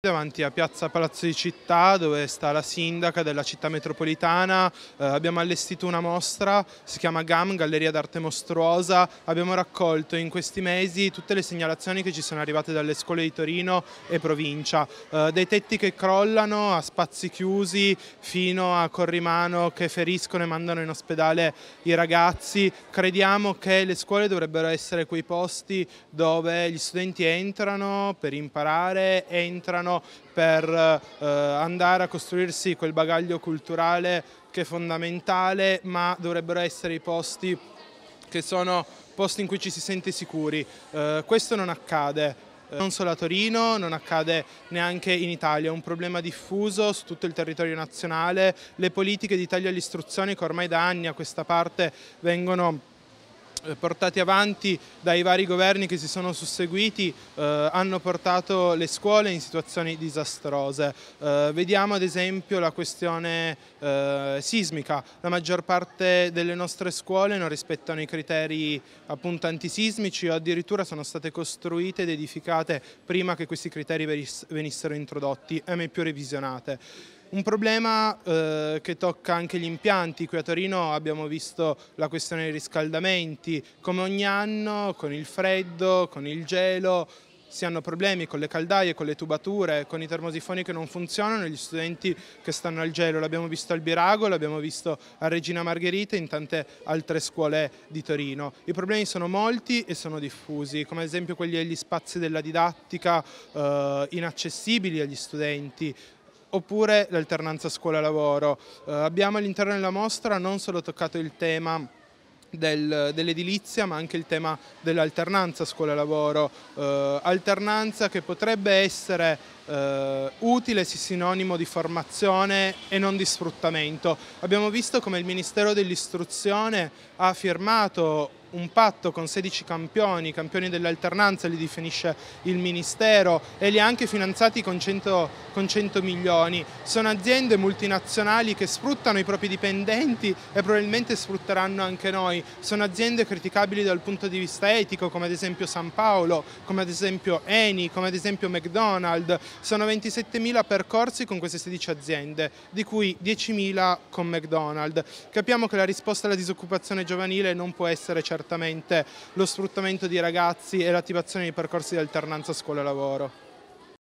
Davanti a Piazza Palazzo di Città dove sta la sindaca della città metropolitana eh, abbiamo allestito una mostra, si chiama GAM, Galleria d'Arte Mostruosa, abbiamo raccolto in questi mesi tutte le segnalazioni che ci sono arrivate dalle scuole di Torino e provincia, eh, dai tetti che crollano a spazi chiusi fino a corrimano che feriscono e mandano in ospedale i ragazzi, crediamo che le scuole dovrebbero essere quei posti dove gli studenti entrano per imparare, entrano italiano per eh, andare a costruirsi quel bagaglio culturale che è fondamentale, ma dovrebbero essere i posti che sono posti in cui ci si sente sicuri. Eh, questo non accade. Eh, non solo a Torino, non accade neanche in Italia, è un problema diffuso su tutto il territorio nazionale. Le politiche di taglio all'istruzione che ormai da anni a questa parte vengono eh, portati avanti dai vari governi che si sono susseguiti eh, hanno portato le scuole in situazioni disastrose. Eh, vediamo ad esempio la questione eh, sismica, la maggior parte delle nostre scuole non rispettano i criteri appunto antisismici o addirittura sono state costruite ed edificate prima che questi criteri venissero introdotti e mai più revisionate. Un problema eh, che tocca anche gli impianti, qui a Torino abbiamo visto la questione dei riscaldamenti, come ogni anno con il freddo, con il gelo, si hanno problemi con le caldaie, con le tubature, con i termosifoni che non funzionano, e gli studenti che stanno al gelo, l'abbiamo visto al Birago, l'abbiamo visto a Regina Margherita e in tante altre scuole di Torino. I problemi sono molti e sono diffusi, come ad esempio quelli degli spazi della didattica eh, inaccessibili agli studenti, oppure l'alternanza scuola-lavoro. Eh, abbiamo all'interno della mostra non solo toccato il tema del, dell'edilizia ma anche il tema dell'alternanza scuola-lavoro, eh, alternanza che potrebbe essere eh, utile sia sinonimo di formazione e non di sfruttamento. Abbiamo visto come il Ministero dell'Istruzione ha firmato un patto con 16 campioni, campioni dell'alternanza, li definisce il Ministero e li ha anche finanziati con 100, con 100, milioni. Sono aziende multinazionali che sfruttano i propri dipendenti e probabilmente sfrutteranno anche noi. Sono aziende criticabili dal punto di vista etico, come ad esempio San Paolo, come ad esempio Eni, come ad esempio McDonald's, sono 27.000 percorsi con queste 16 aziende, di cui 10.000 con McDonald's. Capiamo che la risposta alla disoccupazione giovanile non può essere certamente lo sfruttamento di ragazzi e l'attivazione di percorsi di alternanza scuola-lavoro.